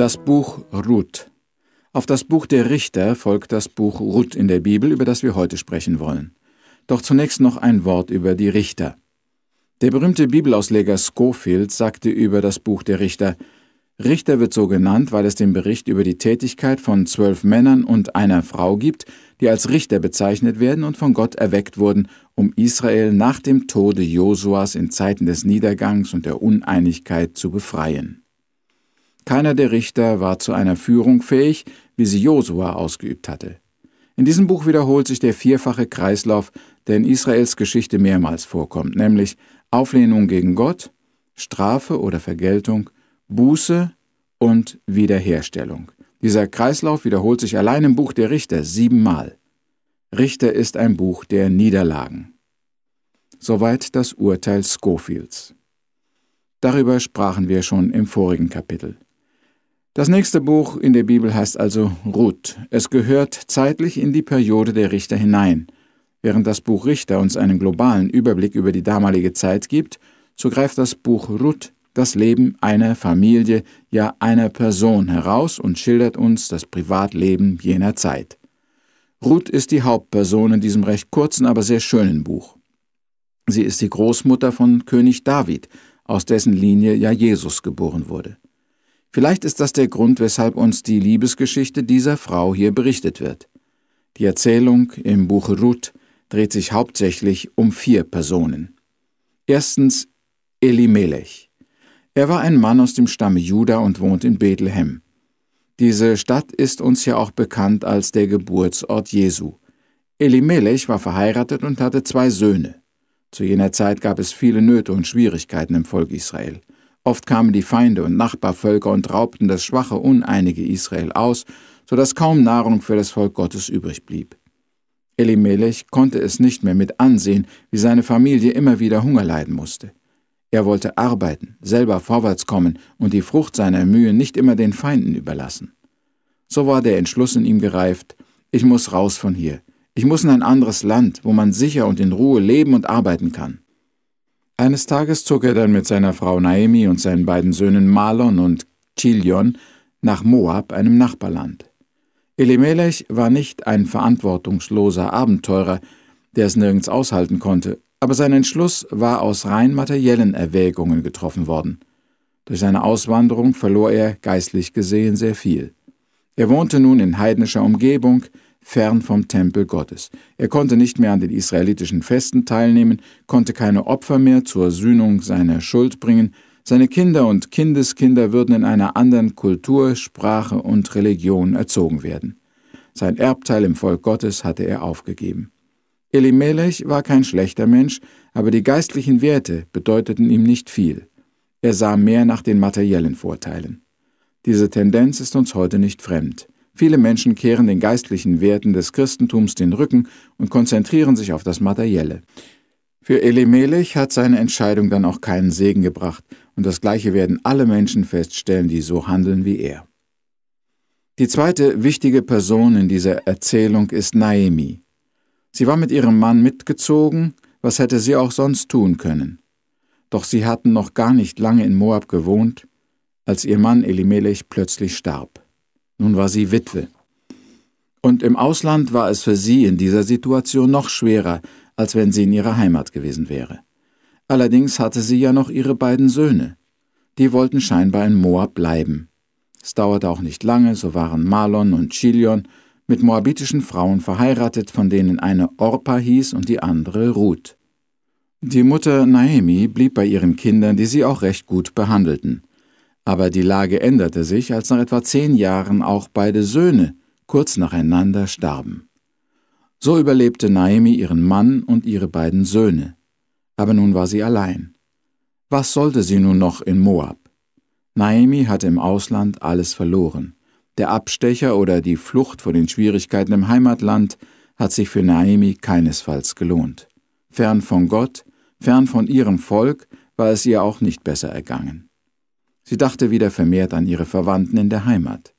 Das Buch Ruth. Auf das Buch der Richter folgt das Buch Ruth in der Bibel, über das wir heute sprechen wollen. Doch zunächst noch ein Wort über die Richter. Der berühmte Bibelausleger Schofield sagte über das Buch der Richter, Richter wird so genannt, weil es den Bericht über die Tätigkeit von zwölf Männern und einer Frau gibt, die als Richter bezeichnet werden und von Gott erweckt wurden, um Israel nach dem Tode Josuas in Zeiten des Niedergangs und der Uneinigkeit zu befreien. Keiner der Richter war zu einer Führung fähig, wie sie Josua ausgeübt hatte. In diesem Buch wiederholt sich der vierfache Kreislauf, der in Israels Geschichte mehrmals vorkommt, nämlich Auflehnung gegen Gott, Strafe oder Vergeltung, Buße und Wiederherstellung. Dieser Kreislauf wiederholt sich allein im Buch der Richter siebenmal. Richter ist ein Buch der Niederlagen. Soweit das Urteil Schofields. Darüber sprachen wir schon im vorigen Kapitel. Das nächste Buch in der Bibel heißt also Ruth. Es gehört zeitlich in die Periode der Richter hinein. Während das Buch Richter uns einen globalen Überblick über die damalige Zeit gibt, so greift das Buch Ruth das Leben einer Familie, ja einer Person heraus und schildert uns das Privatleben jener Zeit. Ruth ist die Hauptperson in diesem recht kurzen, aber sehr schönen Buch. Sie ist die Großmutter von König David, aus dessen Linie ja Jesus geboren wurde. Vielleicht ist das der Grund, weshalb uns die Liebesgeschichte dieser Frau hier berichtet wird. Die Erzählung im Buch Ruth dreht sich hauptsächlich um vier Personen. Erstens Elimelech. Er war ein Mann aus dem Stamme Juda und wohnt in Bethlehem. Diese Stadt ist uns ja auch bekannt als der Geburtsort Jesu. Elimelech war verheiratet und hatte zwei Söhne. Zu jener Zeit gab es viele Nöte und Schwierigkeiten im Volk Israel. Oft kamen die Feinde und Nachbarvölker und raubten das schwache, uneinige Israel aus, so dass kaum Nahrung für das Volk Gottes übrig blieb. Elimelech konnte es nicht mehr mit ansehen, wie seine Familie immer wieder Hunger leiden musste. Er wollte arbeiten, selber vorwärtskommen und die Frucht seiner Mühe nicht immer den Feinden überlassen. So war der Entschluss in ihm gereift, ich muss raus von hier, ich muss in ein anderes Land, wo man sicher und in Ruhe leben und arbeiten kann. Eines Tages zog er dann mit seiner Frau Naemi und seinen beiden Söhnen Malon und Chilion nach Moab, einem Nachbarland. Elimelech war nicht ein verantwortungsloser Abenteurer, der es nirgends aushalten konnte, aber sein Entschluss war aus rein materiellen Erwägungen getroffen worden. Durch seine Auswanderung verlor er, geistlich gesehen, sehr viel. Er wohnte nun in heidnischer Umgebung, fern vom Tempel Gottes. Er konnte nicht mehr an den israelitischen Festen teilnehmen, konnte keine Opfer mehr zur Sühnung seiner Schuld bringen, seine Kinder und Kindeskinder würden in einer anderen Kultur, Sprache und Religion erzogen werden. Sein Erbteil im Volk Gottes hatte er aufgegeben. Elimelech war kein schlechter Mensch, aber die geistlichen Werte bedeuteten ihm nicht viel. Er sah mehr nach den materiellen Vorteilen. Diese Tendenz ist uns heute nicht fremd. Viele Menschen kehren den geistlichen Werten des Christentums den Rücken und konzentrieren sich auf das Materielle. Für Elimelech hat seine Entscheidung dann auch keinen Segen gebracht, und das Gleiche werden alle Menschen feststellen, die so handeln wie er. Die zweite wichtige Person in dieser Erzählung ist Naemi. Sie war mit ihrem Mann mitgezogen, was hätte sie auch sonst tun können. Doch sie hatten noch gar nicht lange in Moab gewohnt, als ihr Mann Elimelech plötzlich starb. Nun war sie Witwe. Und im Ausland war es für sie in dieser Situation noch schwerer, als wenn sie in ihrer Heimat gewesen wäre. Allerdings hatte sie ja noch ihre beiden Söhne. Die wollten scheinbar in Moab bleiben. Es dauerte auch nicht lange, so waren Malon und Chilion mit moabitischen Frauen verheiratet, von denen eine Orpa hieß und die andere Ruth. Die Mutter Naemi blieb bei ihren Kindern, die sie auch recht gut behandelten. Aber die Lage änderte sich, als nach etwa zehn Jahren auch beide Söhne kurz nacheinander starben. So überlebte Naomi ihren Mann und ihre beiden Söhne. Aber nun war sie allein. Was sollte sie nun noch in Moab? Naomi hatte im Ausland alles verloren. Der Abstecher oder die Flucht vor den Schwierigkeiten im Heimatland hat sich für Naomi keinesfalls gelohnt. Fern von Gott, fern von ihrem Volk war es ihr auch nicht besser ergangen. Sie dachte wieder vermehrt an ihre Verwandten in der Heimat.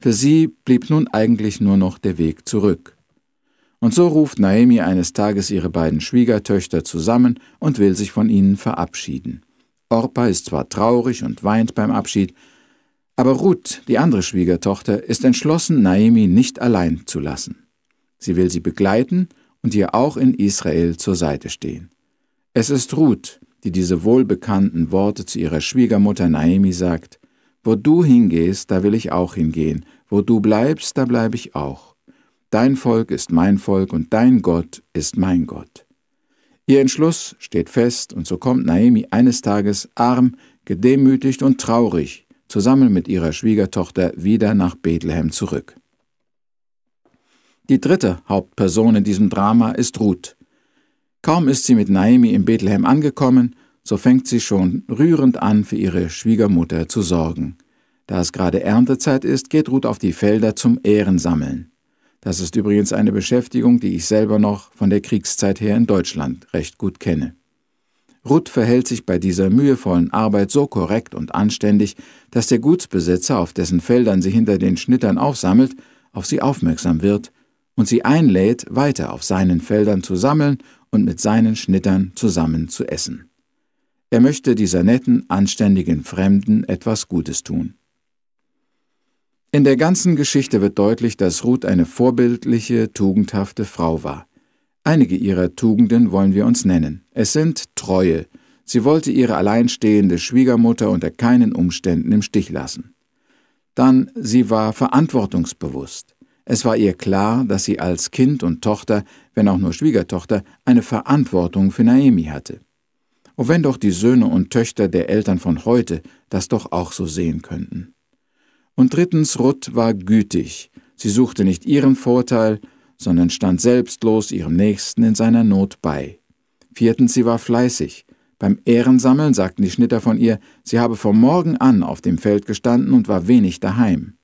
Für sie blieb nun eigentlich nur noch der Weg zurück. Und so ruft Naomi eines Tages ihre beiden Schwiegertöchter zusammen und will sich von ihnen verabschieden. Orpa ist zwar traurig und weint beim Abschied, aber Ruth, die andere Schwiegertochter, ist entschlossen, Naomi nicht allein zu lassen. Sie will sie begleiten und ihr auch in Israel zur Seite stehen. Es ist Ruth, die diese wohlbekannten Worte zu ihrer Schwiegermutter Naemi sagt, Wo du hingehst, da will ich auch hingehen, wo du bleibst, da bleibe ich auch. Dein Volk ist mein Volk und dein Gott ist mein Gott. Ihr Entschluss steht fest, und so kommt Naemi eines Tages arm, gedemütigt und traurig zusammen mit ihrer Schwiegertochter wieder nach Bethlehem zurück. Die dritte Hauptperson in diesem Drama ist Ruth, Kaum ist sie mit Naimi in Bethlehem angekommen, so fängt sie schon rührend an, für ihre Schwiegermutter zu sorgen. Da es gerade Erntezeit ist, geht Ruth auf die Felder zum Ehrensammeln. Das ist übrigens eine Beschäftigung, die ich selber noch von der Kriegszeit her in Deutschland recht gut kenne. Ruth verhält sich bei dieser mühevollen Arbeit so korrekt und anständig, dass der Gutsbesitzer, auf dessen Feldern sie hinter den Schnittern aufsammelt, auf sie aufmerksam wird und sie einlädt, weiter auf seinen Feldern zu sammeln und mit seinen Schnittern zusammen zu essen. Er möchte dieser netten, anständigen Fremden etwas Gutes tun. In der ganzen Geschichte wird deutlich, dass Ruth eine vorbildliche, tugendhafte Frau war. Einige ihrer Tugenden wollen wir uns nennen. Es sind Treue. Sie wollte ihre alleinstehende Schwiegermutter unter keinen Umständen im Stich lassen. Dann, sie war verantwortungsbewusst. Es war ihr klar, dass sie als Kind und Tochter wenn auch nur Schwiegertochter, eine Verantwortung für Naemi hatte. Und wenn doch die Söhne und Töchter der Eltern von heute das doch auch so sehen könnten. Und drittens, Ruth war gütig. Sie suchte nicht ihren Vorteil, sondern stand selbstlos ihrem Nächsten in seiner Not bei. Viertens, sie war fleißig. Beim Ehrensammeln sagten die Schnitter von ihr, sie habe vom Morgen an auf dem Feld gestanden und war wenig daheim.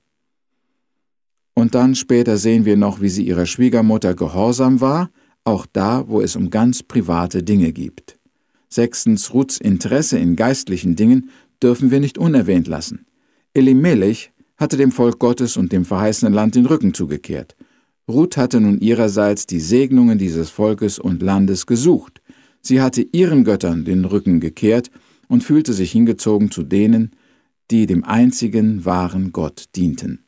Und dann später sehen wir noch, wie sie ihrer Schwiegermutter gehorsam war, auch da, wo es um ganz private Dinge geht. Sechstens, Ruths Interesse in geistlichen Dingen dürfen wir nicht unerwähnt lassen. Elimelech hatte dem Volk Gottes und dem verheißenen Land den Rücken zugekehrt. Ruth hatte nun ihrerseits die Segnungen dieses Volkes und Landes gesucht. Sie hatte ihren Göttern den Rücken gekehrt und fühlte sich hingezogen zu denen, die dem einzigen wahren Gott dienten.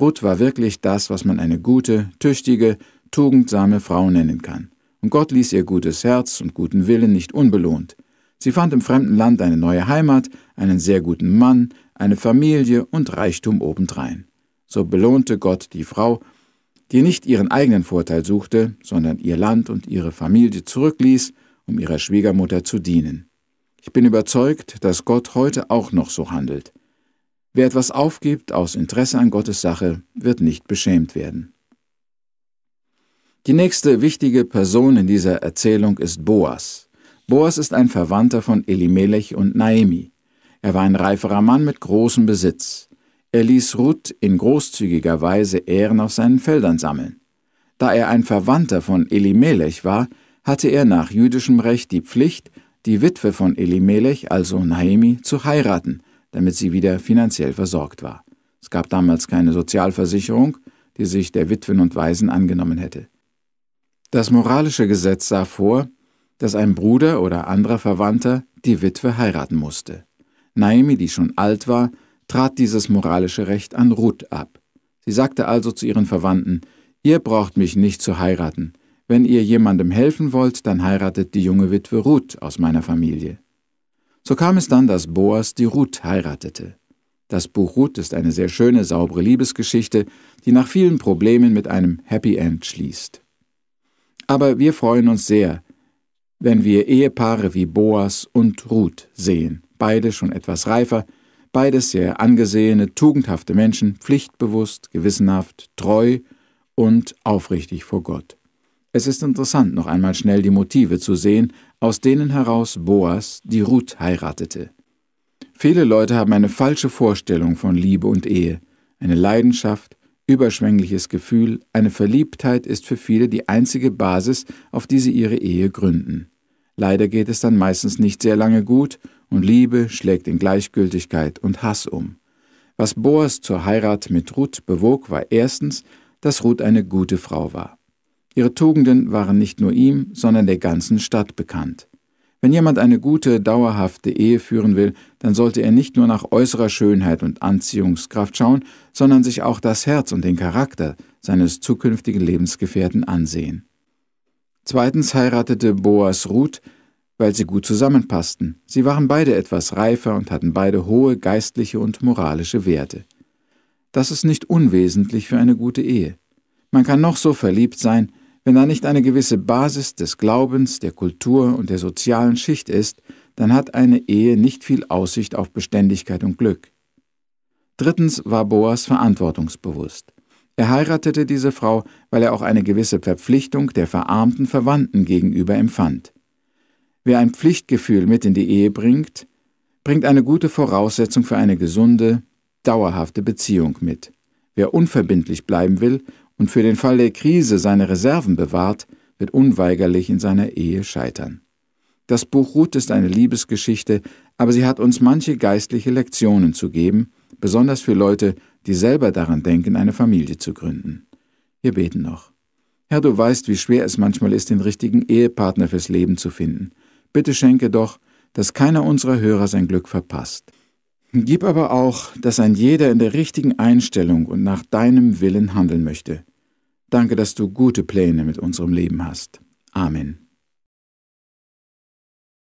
Ruth war wirklich das, was man eine gute, tüchtige, tugendsame Frau nennen kann. Und Gott ließ ihr gutes Herz und guten Willen nicht unbelohnt. Sie fand im fremden Land eine neue Heimat, einen sehr guten Mann, eine Familie und Reichtum obendrein. So belohnte Gott die Frau, die nicht ihren eigenen Vorteil suchte, sondern ihr Land und ihre Familie zurückließ, um ihrer Schwiegermutter zu dienen. Ich bin überzeugt, dass Gott heute auch noch so handelt. Wer etwas aufgibt aus Interesse an Gottes Sache, wird nicht beschämt werden. Die nächste wichtige Person in dieser Erzählung ist Boas. Boas ist ein Verwandter von Elimelech und Naemi. Er war ein reiferer Mann mit großem Besitz. Er ließ Ruth in großzügiger Weise Ehren auf seinen Feldern sammeln. Da er ein Verwandter von Elimelech war, hatte er nach jüdischem Recht die Pflicht, die Witwe von Elimelech, also Naemi, zu heiraten, damit sie wieder finanziell versorgt war. Es gab damals keine Sozialversicherung, die sich der Witwen und Waisen angenommen hätte. Das moralische Gesetz sah vor, dass ein Bruder oder anderer Verwandter die Witwe heiraten musste. Naomi, die schon alt war, trat dieses moralische Recht an Ruth ab. Sie sagte also zu ihren Verwandten, ihr braucht mich nicht zu heiraten. Wenn ihr jemandem helfen wollt, dann heiratet die junge Witwe Ruth aus meiner Familie. So kam es dann, dass Boas die Ruth heiratete. Das Buch Ruth ist eine sehr schöne, saubere Liebesgeschichte, die nach vielen Problemen mit einem Happy End schließt. Aber wir freuen uns sehr, wenn wir Ehepaare wie Boas und Ruth sehen, beide schon etwas reifer, beides sehr angesehene, tugendhafte Menschen, pflichtbewusst, gewissenhaft, treu und aufrichtig vor Gott. Es ist interessant, noch einmal schnell die Motive zu sehen, aus denen heraus Boas die Ruth heiratete. Viele Leute haben eine falsche Vorstellung von Liebe und Ehe. Eine Leidenschaft, überschwängliches Gefühl, eine Verliebtheit ist für viele die einzige Basis, auf die sie ihre Ehe gründen. Leider geht es dann meistens nicht sehr lange gut und Liebe schlägt in Gleichgültigkeit und Hass um. Was Boas zur Heirat mit Ruth bewog, war erstens, dass Ruth eine gute Frau war. Ihre Tugenden waren nicht nur ihm, sondern der ganzen Stadt bekannt. Wenn jemand eine gute, dauerhafte Ehe führen will, dann sollte er nicht nur nach äußerer Schönheit und Anziehungskraft schauen, sondern sich auch das Herz und den Charakter seines zukünftigen Lebensgefährten ansehen. Zweitens heiratete Boas Ruth, weil sie gut zusammenpassten. Sie waren beide etwas reifer und hatten beide hohe geistliche und moralische Werte. Das ist nicht unwesentlich für eine gute Ehe. Man kann noch so verliebt sein, wenn da nicht eine gewisse Basis des Glaubens, der Kultur und der sozialen Schicht ist, dann hat eine Ehe nicht viel Aussicht auf Beständigkeit und Glück. Drittens war Boas verantwortungsbewusst. Er heiratete diese Frau, weil er auch eine gewisse Verpflichtung der verarmten Verwandten gegenüber empfand. Wer ein Pflichtgefühl mit in die Ehe bringt, bringt eine gute Voraussetzung für eine gesunde, dauerhafte Beziehung mit. Wer unverbindlich bleiben will und für den Fall der Krise seine Reserven bewahrt, wird unweigerlich in seiner Ehe scheitern. Das Buch Ruth ist eine Liebesgeschichte, aber sie hat uns manche geistliche Lektionen zu geben, besonders für Leute, die selber daran denken, eine Familie zu gründen. Wir beten noch. Herr, du weißt, wie schwer es manchmal ist, den richtigen Ehepartner fürs Leben zu finden. Bitte schenke doch, dass keiner unserer Hörer sein Glück verpasst. Gib aber auch, dass ein jeder in der richtigen Einstellung und nach deinem Willen handeln möchte. Danke, dass du gute Pläne mit unserem Leben hast. Amen.